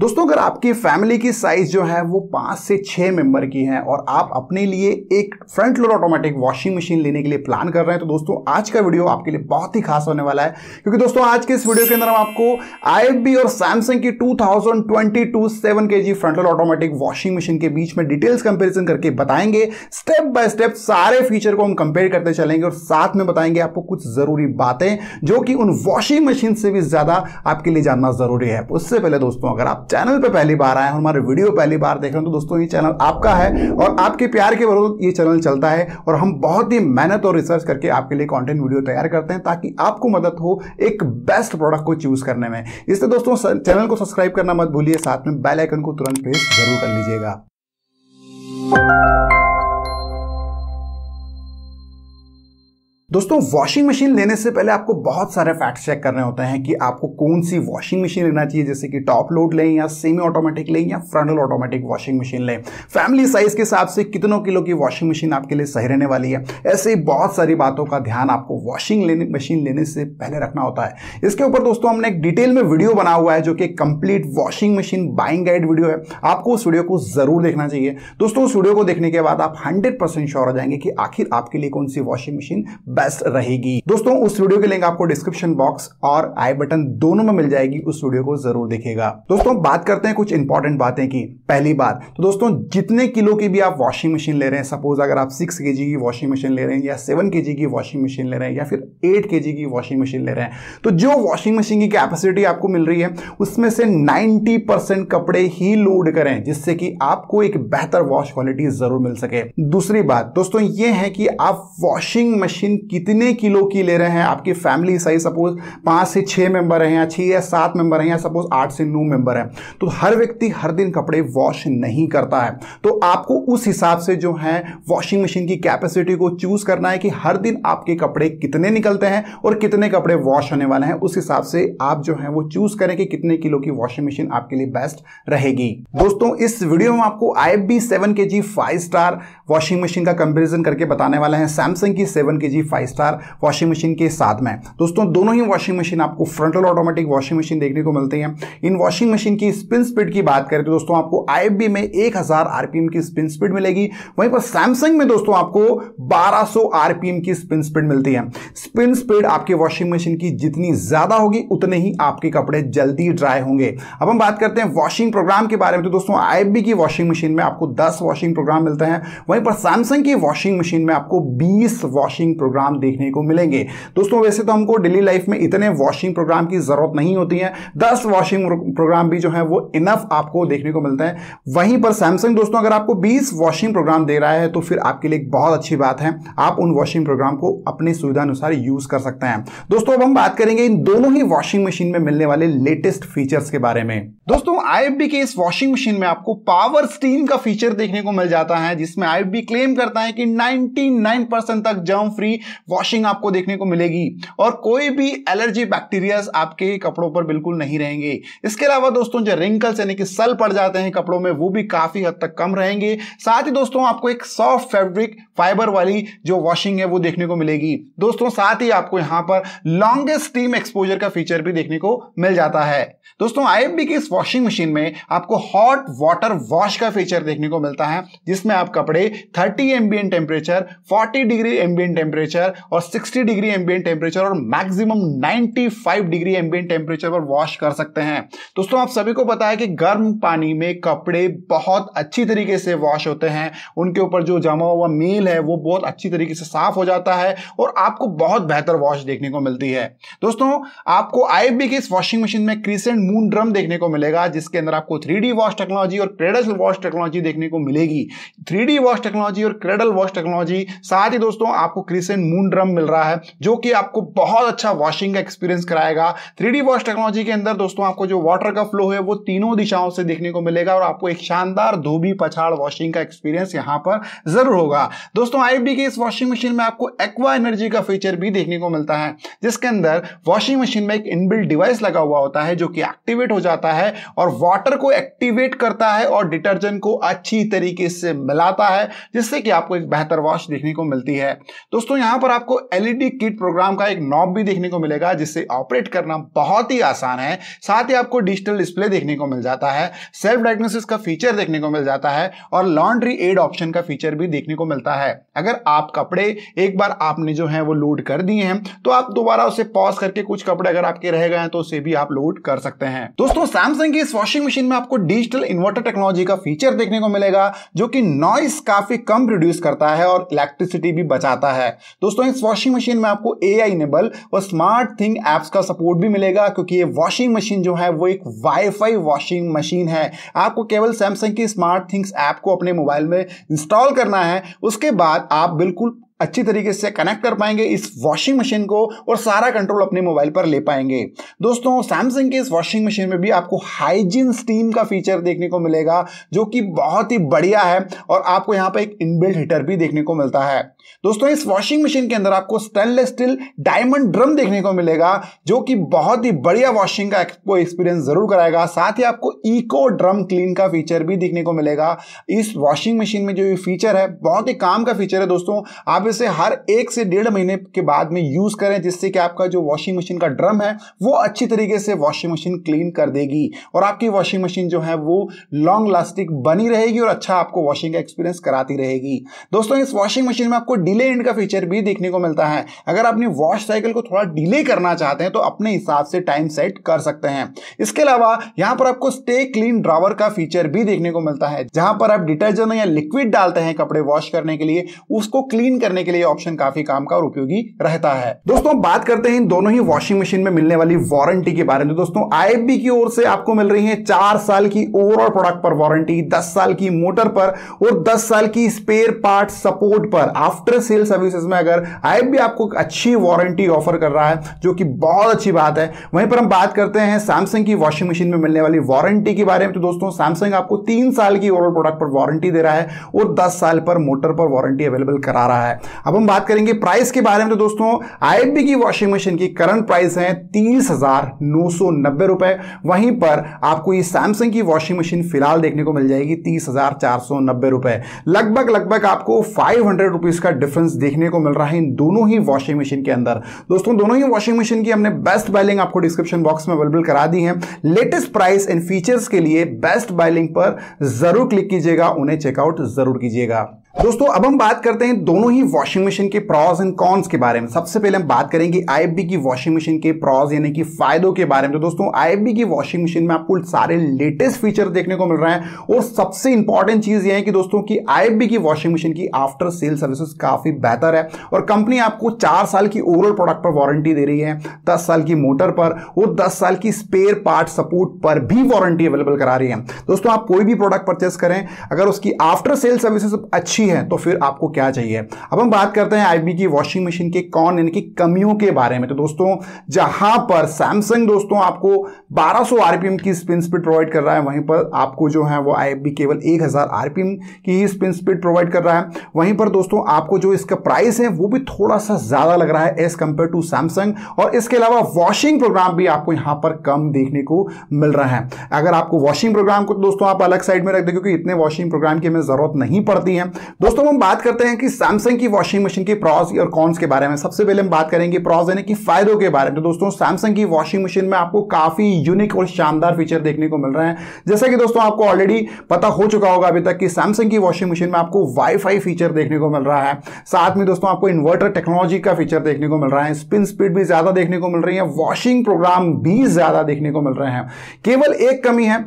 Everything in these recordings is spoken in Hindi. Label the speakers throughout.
Speaker 1: दोस्तों अगर आपकी फैमिली की साइज जो है वो पाँच से छः मेंबर की है और आप अपने लिए एक front load automatic washing machine लेने के लिए प्लान कर रहे हैं तो दोस्तों आज का वीडियो आपके लिए बहुत ही खास होने वाला है क्योंकि दोस्तों आज के इस वीडियो के अंदर हम आपको आई और सैमसंग की टू 7 KG front load automatic washing machine के बीच में डिटेल्स कंपेरिजन करके बताएंगे स्टेप बाय स्टेप सारे फीचर को हम कंपेयर करते चलेंगे और साथ में बताएंगे आपको कुछ ज़रूरी बातें जो कि उन वॉशिंग मशीन से भी ज़्यादा आपके लिए जानना ज़रूरी है उससे पहले दोस्तों अगर आप चैनल पे पहली बार आए हैं हमारे वीडियो पहली बार देख रहे हैं तो दोस्तों ये चैनल आपका है और आपके प्यार के बदौलत ये चैनल चलता है और हम बहुत ही मेहनत और रिसर्च करके आपके लिए कॉन्टेंट वीडियो तैयार करते हैं ताकि आपको मदद हो एक बेस्ट प्रोडक्ट को चूज करने में इसलिए दोस्तों चैनल को सब्सक्राइब करना मत भूलिए साथ में बेलाइकन को तुरंत प्रेस जरूर कर लीजिएगा दोस्तों वॉशिंग मशीन लेने से पहले आपको बहुत सारे फैक्ट चेक करने होते हैं कि आपको कौन सी वॉशिंग मशीन लेना चाहिए जैसे कि टॉप लोड लें या सेमी ऑटोमेटिक लें या फ्रंटल ऑटोमेटिक वॉशिंग मशीन लें फैमिली साइज के हिसाब से कितनों किलो की वॉशिंग मशीन आपके लिए सही रहने वाली है ऐसे बहुत सारी बातों का ध्यान आपको वॉशिंग लेने मशीन लेने से पहले रखना होता है इसके ऊपर दोस्तों हमने एक डिटेल में वीडियो बना हुआ है जो कि complete washing machine buying guide video है आपको उस वीडियो को जरूर देखना चाहिए दोस्तों उस वीडियो को देखने के बाद आप हंड्रेड श्योर हो जाएंगे कि आखिर आपके लिए कौन सी वॉशिंग मशीन बेस्ट रहेगी दोस्तों उस वीडियो की लिंक आपको डिस्क्रिप्शन बॉक्स और आई बटन दोनों में मिल जाएगी उस वीडियो को जरूर देखेगा दोस्तों बात करते हैं कुछ इंपॉर्टेंट बातें की पहली बात तो दोस्तों जितने किलो की भी आप वॉशिंग मशीन ले रहे हैं सपोज अगर आप सिक्स के की वॉशिंग मशीन ले रहे हैं या सेवन के की वॉशिंग मशीन ले रहे हैं या फिर एट के की वॉशिंग मशीन ले रहे हैं तो जो वॉशिंग मशीन की कैपेसिटी आपको मिल रही है उसमें से नाइनटी कपड़े ही लोड करें जिससे कि आपको एक बेहतर वॉश क्वालिटी जरूर मिल सके दूसरी बात दोस्तों ये है कि आप वॉशिंग मशीन कितने किलो की ले रहे हैं आपकी फैमिली साइज सपोज पांच से छह मेंबर हैं या छह या सात मेंबर हैं या सपोज आठ से नौ मेंबर हैं तो हर व्यक्ति हर दिन कपड़े वॉश नहीं करता है तो आपको उस हिसाब से जो है वॉशिंग मशीन की कैपेसिटी को चूज करना है कि हर दिन आपके कपड़े कितने निकलते हैं और कितने कपड़े वॉश होने वाले हैं उस हिसाब से आप जो है वो चूज करें कि कितने किलो की वॉशिंग मशीन आपके लिए बेस्ट रहेगी दोस्तों इस वीडियो में आपको I F B seven K G five star washing machine का कंपेरिजन करके बताने वाले हैं सैमसंग की seven K G five star washing machine के साथ में दोस्तों दोनों ही वॉशिंग मशीन आपको फ्रंटल ऑटोमेटिक वॉशिंग मशीन देखने को मिलती है इन वॉशिंग मशीन की स्पिन स्पीड की बात करें तो दोस्तों आपको आई में एक आरपीएम की स्पिन स्पीड मिलेगी वहीं पर सैमसंग में दोस्तों आपको बारह आरपीएम की स्पिन स्पीड मिलती है स्पिन स्पीड आपकी वॉशिंग मशीन की जितनी ज्यादा होगी उतने ही आपके कपड़े जल्दी ड्राई होंगे अब हम बात करते हैं वॉशिंग प्रोग्राम के बारे में तो दोस्तों आईबी की वॉशिंग मशीन में आपको दस वॉशिंग प्रोग्राम मिलते हैं वहीं पर सैमसंग की वॉशिंग मशीन में आपको 20 वॉशिंग प्रोग्राम देखने को मिलेंगे दोस्तों वैसे तो हमको डेली लाइफ में इतने वॉशिंग प्रोग्राम की ज़रूरत नहीं होती है दस वॉशिंग प्रोग्राम भी जो है वो इनफ आपको देखने को मिलते हैं वहीं पर सैमसंग दोस्तों अगर आपको बीस वॉशिंग प्रोग्राम दे रहा है तो फिर आपके लिए बहुत अच्छी बात है आप उन वॉशिंग प्रोग्राम को अपने सुविधा अनुसार यूज़ कर सकते हैं दोस्तों अब हम बात करेंगे इन दोनों ही वॉशिंग मशीन में मिलने वाले लेटेस्ट फीचर्स के बारे में दोस्तों आई के इस वॉशिंग मशीन में आपको पावर स्टीम का फीचर देखने को मिल जाता है जिसमें आई क्लेम करता है कि 99% तक जर्म फ्री वॉशिंग आपको देखने को मिलेगी और कोई भी एलर्जी बैक्टीरिया आपके कपड़ों पर बिल्कुल नहीं रहेंगे इसके अलावा दोस्तों जो रिंकल्स यानी कि सल पड़ जाते हैं कपड़ों में वो भी काफी हद तक कम रहेंगे साथ ही दोस्तों आपको एक सॉफ्ट फेब्रिक फाइबर वाली जो वॉशिंग है वो देखने को मिलेगी दोस्तों साथ ही आपको यहां पर लॉन्गेस्ट स्टीम एक्सपोजर का फीचर भी देखने को मिल जाता है दोस्तों आई की इस वॉशिंग मशीन में आपको हॉट वाटर वॉश का फीचर देखने को मिलता है जिसमें आप कपड़े 30 ambient temperature 40 degree ambient temperature और 60 डिग्री एम्बियन टेम्परेचर और मैक्सिमम 95 डिग्री एम्बियन टेम्परेचर पर वॉश कर सकते हैं दोस्तों आप सभी को पता है कि गर्म पानी में कपड़े बहुत अच्छी तरीके से वॉश होते हैं उनके ऊपर जो जमा हुआ मेल है वो बहुत अच्छी तरीके से साफ हो जाता है और आपको बहुत बेहतर वॉश देखने को मिलती है दोस्तों आपको आईबी की इस वॉशिंग मशीन में क्रीसेंट मून ड्रम देखने को मिलेगा मिलेगा जिसके अंदर आपको थ्री डी वॉश टेक्नोलॉजी और क्रेडल वॉश टेक्नोलॉजी देखने को मिलेगी थ्री डी वॉश टेक्नोलॉजी और क्रेडल वॉश टेक्नोलॉजी साथ ही दोस्तों आपको क्रिसेंट मून ड्रम मिल रहा है जो कि आपको बहुत अच्छा वॉशिंग का एक्सपीरियंस कराएगा थ्री डी वॉश टेक्नोलॉजी के अंदर दोस्तों आपको जो वाटर का फ्लो है वो तीनों दिशाओं से देखने को मिलेगा और आपको एक शानदार धोबी पछाड़ वॉशिंग का एक्सपीरियंस यहाँ पर जरूर होगा दोस्तों आईबी के इस वॉशिंग मशीन में आपको एक्वा एनर्जी का फीचर भी देखने को मिलता है जिसके अंदर वॉशिंग मशीन में एक इनबिल्ट डिवाइस लगा हुआ होता है जो कि एक्टिवेट हो जाता है और वाटर को एक्टिवेट करता है और डिटर्जेंट को अच्छी तरीके से मिलाता है जिससे कि आपको एक बेहतर वॉश देखने को मिलती है दोस्तों यहां पर आपको एलईडी किट प्रोग्राम का एक नॉब भी देखने को मिलेगा जिससे ऑपरेट करना बहुत ही आसान है साथ ही आपको डिजिटल डिस्प्ले देखने को मिल जाता है सेल्फ डायग्नोसिस का फीचर देखने को मिल जाता है और लॉन्ड्री एड ऑप्शन का फीचर भी देखने को मिलता है अगर आप कपड़े एक बार आपने जो है वो लोड कर दिए हैं तो आप दोबारा उसे पॉज करके कुछ कपड़े अगर आपके रह गए हैं तो उसे भी आप लोड कर सकते हैं दोस्तों सैमसंग सैमसंग की इस वॉशिंग मशीन में आपको डिजिटल इन्वर्टर टेक्नोलॉजी का फीचर देखने को मिलेगा जो कि नॉइस काफी कम प्रोड्यूस करता है और इलेक्ट्रिसिटी भी बचाता है दोस्तों इस वॉशिंग मशीन में आपको ए आई इनेबल और स्मार्ट थिंग एप्स का सपोर्ट भी मिलेगा क्योंकि ये वॉशिंग मशीन जो है वो एक वाईफाई वॉशिंग मशीन है आपको केवल सैमसंग की स्मार्ट थिंग्स ऐप को अपने मोबाइल में इंस्टॉल करना है उसके बाद आप बिल्कुल अच्छी तरीके से कनेक्ट कर पाएंगे इस वॉशिंग मशीन को और सारा कंट्रोल अपने मोबाइल पर ले पाएंगे दोस्तों सैमसंग के इस वॉशिंग मशीन में भी आपको हाइजीन स्टीम का फीचर देखने को मिलेगा जो कि बहुत ही बढ़िया है और आपको यहाँ पर एक इनबिल्ट हीटर भी देखने को मिलता है दोस्तों इस वॉशिंग मशीन के अंदर आपको स्टेनलेस स्टील डायमंड ड्रम देखने को मिलेगा जो कि बहुत ही बढ़िया वॉशिंग का आपको एक्सपीरियंस जरूर कराएगा साथ ही आपको इको ड्रम क्लीन का फीचर भी देखने को मिलेगा इस वॉशिंग मशीन में जो ये फीचर है बहुत ही काम का फीचर है दोस्तों आप इसे हर एक से डेढ़ महीने के बाद में यूज करें जिससे कि आपका जो वॉशिंग मशीन का ड्रम है वो अच्छी तरीके से वॉशिंग मशीन क्लीन कर देगी और आपकी वॉशिंग मशीन जो है वो लॉन्ग लास्टिंग बनी रहेगी और अच्छा आपको वॉशिंग का एक्सपीरियंस कराती रहेगी दोस्तों इस वॉशिंग मशीन में आपको डिले एंड का फीचर भी देखने को मिलता है अगर आप अपनी वॉश साइकिल को थोड़ा डिले करना चाहते हैं तो अपने हिसाब से टाइम सेट कर सकते हैं इसके अलावा यहां पर आपको स्टे क्लीन ड्रावर का फीचर भी देखने को मिलता है जहां पर आप डिटर्जेंट या लिक्विड डालते हैं कपड़े वॉश करने के लिए उसको क्लीन करने के लिए ऑप्शन काफी काम का और उपयोगी रहता है दोस्तों बात करते हैं इन दोनों ही वॉशिंग मशीन में मिलने वाली वारंटी के बारे में तो दोस्तों आईएफबी की ओर से आपको मिल रही है चार साल की ओवरऑल प्रोडक्ट पर वारंटी दस साल की मोटर पर और दस साल की स्पेयर पार्ट सपोर्ट पर आफ्टर सेल सर्विसेज में अगर आईएफबी आपको अच्छी वारंटी ऑफर कर रहा है जो कि बहुत अच्छी बात है वहीं पर हम बात करते हैं सैमसंग की वॉशिंग मशीन में मिलने वाली वारंटी के बारे में तो दोस्तों सैमसंग आपको तीन साल की ओवरऑल प्रोडक्ट पर वारंटी दे रहा है और दस साल पर मोटर पर वारंटी अवेलेबल करा रहा है अब हम बात करेंगे प्राइस के बारे में तो दोस्तों आईएफबी की वॉशिंग मशीन की करंट प्राइस है तीस हज़ार रुपए वहीं पर आपको ये सैमसंग की वॉशिंग मशीन फिलहाल देखने को मिल जाएगी तीस हज़ार चार सौ नब्बे रुपए लगभग लगभग आपको फाइव हंड्रेड रुपीज़ का डिफरेंस देखने को मिल रहा है इन दोनों ही वॉशिंग मशीन के अंदर दोस्तों दोनों ही वॉशिंग मशीन की हमने बेस्ट बाइलिंग आपको डिस्क्रिप्शन बॉक्स में अवेलेबल करा दी है लेटेस्ट प्राइस एंड फीचर्स के लिए बेस्ट बाइलिंग पर जरूर क्लिक कीजिएगा उन्हें चेकआउट जरूर कीजिएगा दोस्तों अब हम बात करते हैं दोनों ही वॉशिंग मशीन के प्रॉज एंड कॉन्स के बारे में सबसे पहले हम बात करेंगे आईएफबी की वॉशिंग मशीन के प्रॉज यानी कि फायदों के बारे में तो दोस्तों आईएफबी की वॉशिंग मशीन में आपको सारे लेटेस्ट फीचर देखने को मिल रहे हैं और सबसे इंपॉर्टेंट चीज यह है कि दोस्तों की आईएफबी की वॉशिंग मशीन की आफ्टर सेल सर्विसेज काफी बेहतर है और कंपनी आपको चार साल की ओवरऑल प्रोडक्ट पर वारंटी दे रही है दस साल की मोटर पर और दस साल की स्पेयर पार्ट सपोर्ट पर भी वारंटी अवेलेबल करा रही है दोस्तों आप कोई भी प्रोडक्ट परचेस करें अगर उसकी आफ्टर सेल सर्विसेज अच्छी अच्छी है तो फिर आपको क्या चाहिए अब हम बात करते हैं आईबी की वॉशिंग मशीन के कौन यानी कि कमियों के बारे में तो दोस्तों जहां पर सैमसंग दोस्तों आपको 1200 सौ आरपीएम की स्पिन स्पीड प्रोवाइड कर रहा है वहीं पर आपको जो है वो आईबी केवल 1000 आरपीएम की ही स्पिन स्पीड प्रोवाइड कर रहा है वहीं पर दोस्तों आपको जो इसका प्राइस है वो भी थोड़ा सा ज़्यादा लग रहा है एज कंपेयर टू सैमसंग और इसके अलावा वॉशिंग प्रोग्राम भी आपको यहां पर कम देखने को मिल रहा है अगर आपको वॉशिंग प्रोग्राम को दोस्तों आप अलग साइड में रख दें क्योंकि इतने वॉशिंग प्रोग्राम की हमें ज़रूरत नहीं पड़ती है दोस्तों हम बात करते हैं कि सैमसंग की वॉशिंग मशीन की प्रॉज और कॉन्स के बारे में सबसे पहले हम बात करेंगे प्रॉज यानी कि फायदों के बारे में तो दोस्तों सैमसंग की वॉशिंग मशीन में आपको काफी यूनिक और शानदार फीचर देखने को मिल रहे हैं जैसा कि दोस्तों आपको ऑलरेडी पता हो चुका होगा अभी तक कि सैमसंग की वॉशिंग मशीन में आपको वाईफाई फीचर देखने को मिल रहा है साथ में दोस्तों आपको इन्वर्टर टेक्नोलॉजी का फीचर देखने को मिल रहा है स्पिन स्पीड भी ज्यादा देखने को मिल रही है वॉशिंग प्रोग्राम भी ज्यादा देखने को मिल रहे हैं केवल एक कमी है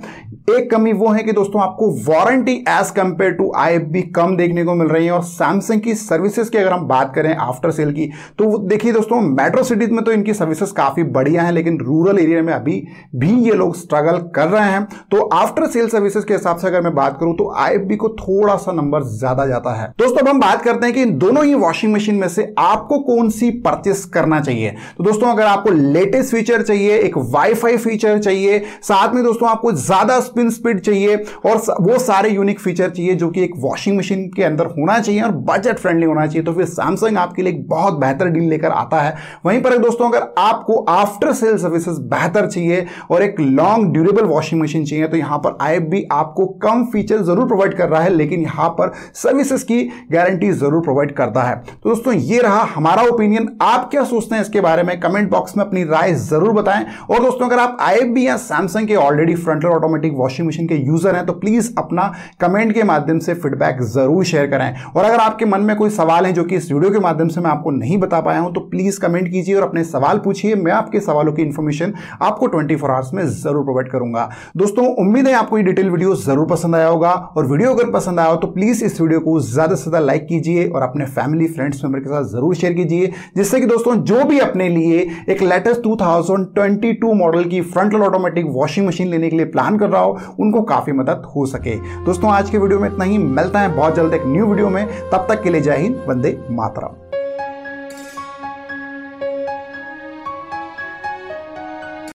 Speaker 1: एक कमी वो है कि दोस्तों आपको warranty as compare to I कम देखने देखने को मिल रही है और सैमसंग की सर्विसेज की अगर हम बात करें आफ्टर सेल की तो देखिए दोस्तों मेट्रो सिटीज़ में तो इनकी सर्विसेज काफ़ी बढ़िया है लेकिन रूरल एरिया में अभी भी ये लोग स्ट्रगल कर रहे हैं तो आफ्टर सेल सर्विसेज के हिसाब से अगर मैं बात करूं तो आई को थोड़ा सा नंबर ज़्यादा जाता है दोस्तों अब हम बात करते हैं कि इन दोनों ही वॉशिंग मशीन में से आपको कौन सी परचेस करना चाहिए तो दोस्तों अगर आपको लेटेस्ट फीचर चाहिए एक वाईफाई फीचर चाहिए साथ में दोस्तों आपको ज़्यादा स्पिन स्पीड चाहिए और वो सारे यूनिक फीचर चाहिए जो कि एक वॉशिंग मशीन के अंदर होना चाहिए और बजट फ्रेंडली होना चाहिए तो फिर सैमसंग आपके लिए एक बहुत बेहतर डील लेकर आता है वहीं पर दोस्तों अगर आपको आफ्टर सेल सर्विसेज बेहतर चाहिए और एक लॉन्ग ड्यूरेबल वॉशिंग मशीन चाहिए तो यहां पर आई भी आपको कम फीचर जरूर प्रोवाइड कर रहा है लेकिन यहां पर सर्विसेज की गारंटी जरूर प्रोवाइड करता है तो दोस्तों ये रहा हमारा ओपिनियन आप क्या सोचते हैं इसके बारे में कमेंट बॉक्स में अपनी राय जरूर बताएं और दोस्तों अगर आप आई या सैमसंग के already frontal automatic washing machine के यूजर हैं तो प्लीज अपना कमेंट के माध्यम से फीडबैक जरूर शेयर कराएं और अगर आपके मन में कोई सवाल है जो कि इस वीडियो के माध्यम से मैं आपको नहीं बता पाया हूं तो प्लीज़ कमेंट कीजिए और अपने सवाल पूछिए मैं आपके सवालों की इन्फॉर्मेशन आपको ट्वेंटी फोर आवर्स में ज़रूर प्रोवाइड करूंगा दोस्तों उम्मीद है आपको ये डिटेल वीडियो ज़रूर पसंद आया होगा और वीडियो अगर पसंद आया हो तो प्लीज़ इस वीडियो को ज़्यादा से ज़्यादा लाइक कीजिए और अपने फैमिली फ्रेंड्स मेंबर के साथ ज़रूर शेयर कीजिए जिससे कि दोस्तों जो भी अपने लिए एक लेटेस्ट 2022 मॉडल की फ्रंटल ऑटोमेटिक वॉशिंग मशीन लेने के लिए प्लान कर रहा हो उनको काफ़ी मदद हो सके दोस्तों आज के वीडियो में इतना ही मिलता है बहुत जल्द एक न्यू वीडियो में तब तक के लिए जय हिंद वंदे मातरम